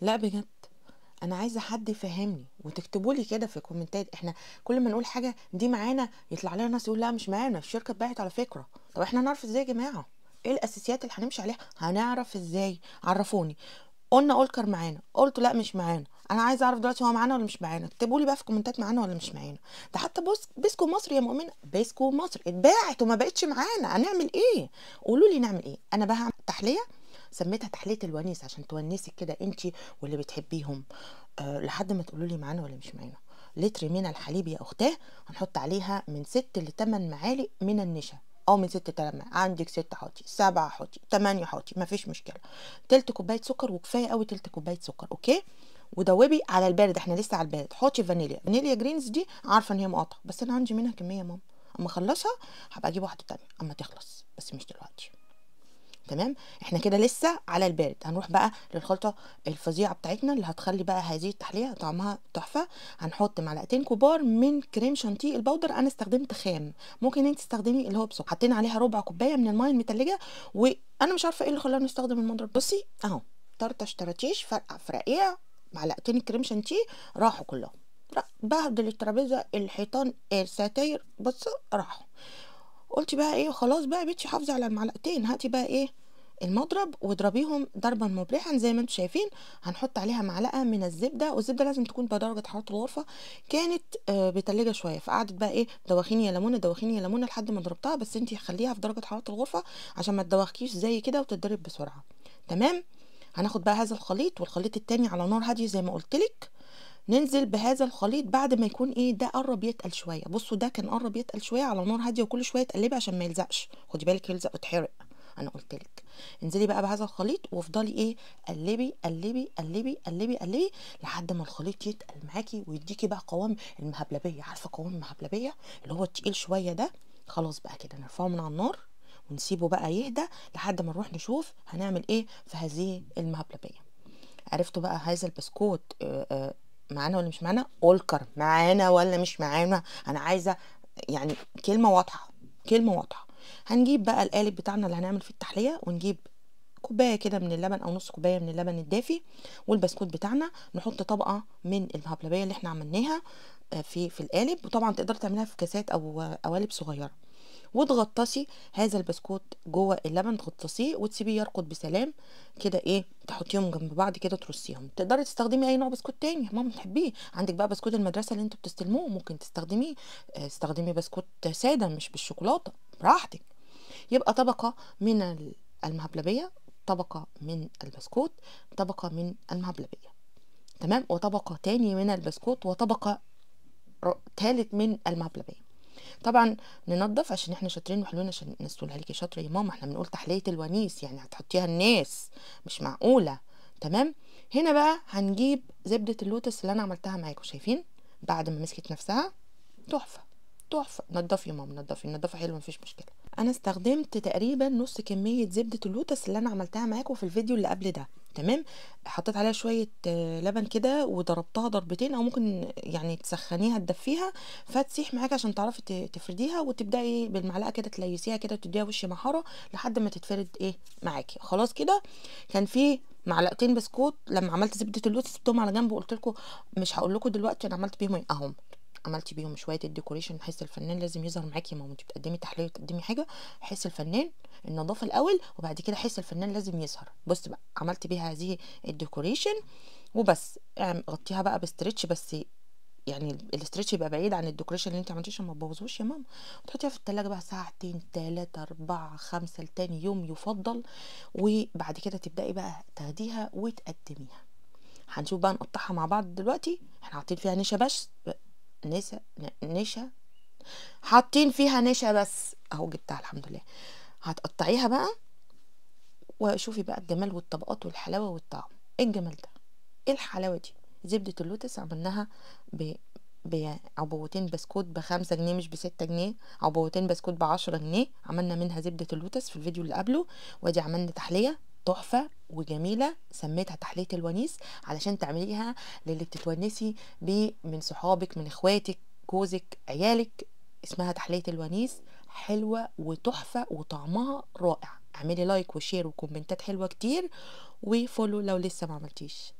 لا بجد انا عايزه حد يفهمني وتكتبوا لي كده في الكومنتات احنا كل ما نقول حاجه دي معانا يطلع لنا ناس يقول لا مش معانا الشركه اتباعت على فكره طب احنا نعرف ازاي يا جماعه ايه الاساسيات اللي هنمشي عليها هنعرف ازاي عرفوني قلنا اولكر معانا قلت لا مش معانا انا عايزه اعرف دلوقتي هو معانا ولا مش معانا اكتبوا لي بقى في الكومنتات معانا ولا مش معانا ده حتى بص بيسكو مصر يا مؤمنه بيسكو مصر اتباعت وما بقتش معانا هنعمل ايه قولوا لي نعمل ايه انا بقى هعمل تحليه سميتها تحليه الونيس عشان تونسك كده انت واللي بتحبيهم أه لحد ما تقولوا لي معانا ولا مش معانا لتر من الحليب يا اختاه هنحط عليها من ست ل 8 معالق من النشا او من ست ل عندك ست حاطي سبعة حاطي تمانية حاطي مفيش مشكله تلت كوبايه سكر وكفايه قوي تلت كوبايه سكر اوكي ودوبي على البارد احنا لسه على البارد حطي فانيليا فانيليا جرينز دي عارفه ان هي مقاطعه بس انا عندي منها كميه يا ماما اما اخلصها هبقى اجيب واحده تانية اما تخلص بس مش دلوقتي تمام احنا كده لسه على البارد هنروح بقى للخلطه الفظيعه بتاعتنا اللي هتخلي بقى هذه التحليه طعمها تحفه هنحط معلقتين كبار من كريم شانتيه البودر انا استخدمت خام ممكن انت تستخدمي اللي هو بسكر حطينا عليها ربع كوبايه من الميه المتلجه وانا مش عارفه ايه اللي خلاني استخدم المضرب بصي اهو طرطش طرطيش فرقع فرقيع معلقتين كريم شانتيه راحوا كلهم بهدل الترابيزه الحيطان الستاير بصوا راحوا قلت بقى ايه خلاص بقى يا بنتي حافظي على المعلقتين هاتي بقى ايه المضرب واضربيهم ضربا مبرحا زي ما انتم شايفين هنحط عليها معلقه من الزبده والزبده لازم تكون بدرجه حراره الغرفه كانت آه، بتلجه شويه فقعدت بقى ايه دواخين يا ليمونه دواخين يا ليمونه لحد ما ضربتها بس انت خليها في درجه حراره الغرفه عشان ما تدوخكيش زي كده وتتضرب بسرعه تمام هناخد بقى هذا الخليط والخليط التاني على نار هاديه زي ما قلت لك ننزل بهذا الخليط بعد ما يكون ايه ده قرب يتقل شويه بصوا ده كان قرب يتقل شويه على نار هاديه وكل شويه تقلبي عشان ما يلزقش خدي بالك يلزق وتحرق انا قلت لك انزلي بقى بهذا الخليط وافضلي ايه قلبي قلبي قلبي قلبي قلبي لحد ما الخليط يتقل معاكي ويديكي بقى قوام المهبلبيه عارفه قوام المهبلبيه اللي هو التقيل شويه ده خلاص بقى كده نرفعه من على النار ونسيبه بقى يهدى لحد ما نروح نشوف هنعمل ايه في هذه المهبلبيه عرفتوا بقى هذا البسكوت آه، آه، معانا ولا مش معانا اولكر معانا ولا مش معانا انا عايزه يعني كلمه واضحه كلمه واضحه هنجيب بقى القالب بتاعنا اللي هنعمل فيه التحليه ونجيب كوبايه كده من اللبن او نص كوبايه من اللبن الدافي والبسكوت بتاعنا نحط طبقه من الهبلبيه اللي احنا عملناها آه، في في القالب وطبعا تقدر تعملها في كاسات او آه، قوالب صغيره وتغطسي هذا البسكوت جوه اللبن تغطسيه وتسيبيه يرقد بسلام كده ايه تحطيهم جنب بعض كده ترصيهم تقدري تستخدمي اي نوع بسكوت تاني ماما بتحبيه عندك بقى بسكوت المدرسه اللي انتوا بتستلموه ممكن تستخدميه آه، استخدمي بسكوت ساده مش بالشوكولاته براحتك يبقى طبقه من المهبلبيه طبقه من البسكوت طبقه من المهبلبيه تمام وطبقه تاني من البسكوت وطبقه ثالث من المهبلبيه طبعا ننظف عشان احنا شاطرين وحلوين عشان الناس تقول عليكي شاطره يا ماما احنا بنقول تحليه الونيس يعني هتحطيها الناس مش معقوله تمام هنا بقى هنجيب زبده اللوتس اللي انا عملتها معاكم شايفين بعد ما مسكت نفسها تحفه تحفه نضفي يا ماما نضفي النضافه حلوه مفيش مشكله انا استخدمت تقريبا نص كميه زبده اللوتس اللي انا عملتها معاكم في الفيديو اللي قبل ده تمام حطيت عليها شويه آه، لبن كده وضربتها ضربتين او ممكن يعني تسخنيها تدفيها فتسيح معاك عشان تعرفي تفرديها وتبداي إيه، بالمعلقه كده تليسيها كده وتديها وش محاره لحد ما تتفرد ايه معاكي خلاص كده كان في معلقتين بسكوت لما عملت زبده اللوتس سبتهم على جنب وقلت لكم مش هقول لكم دلوقتي انا عملت بيهم إيه؟ اهم عملتي بيهم شويه الديكوريشن بحيث الفنان لازم يظهر معاكي ما انت بتقدمي تحليل وتقدمي حاجه حيث الفنان النظافه الاول وبعد كده حيث الفنان لازم يظهر بص بقى عملت بيها هذه الديكوريشن وبس غطيها بقى بستريتش بس يعني الاسترتش يبقى بعيد عن الديكوريشن اللي انت عملتيه عشان ما تبوظوش يا ماما وتحطيها في التلاجة بقى ساعتين تلاتة اربعة خمسة لتاني يوم يفضل وبعد كده تبدأي بقى تاخديها وتقدميها هنشوف بقى نقطعها مع بعض دلوقتي احنا حاطين فيها نشا بس نسا نشا حاطين فيها نشا بس اهو جبتها الحمد لله هتقطعيها بقى وشوفي بقى الجمال والطبقات والحلاوه والطعم ايه الجمال ده ايه الحلاوه دي زبده اللوتس عملناها ب بعبوتين بسكوت بخمسة جنيه مش بستة جنيه عبوتين بسكوت بعشرة جنيه عملنا منها زبدة اللوتس في الفيديو اللي قبله وادي عملنا تحلية تحفة وجميلة سميتها تحلية الونيس علشان تعمليها للي بتتونسي بيه من صحابك من اخواتك جوزك عيالك اسمها تحلية الونيس حلوة وتحفة وطعمها رائع اعملي لايك وشير وكومنتات حلوة كتير وفولو لو لسه ما عملتيش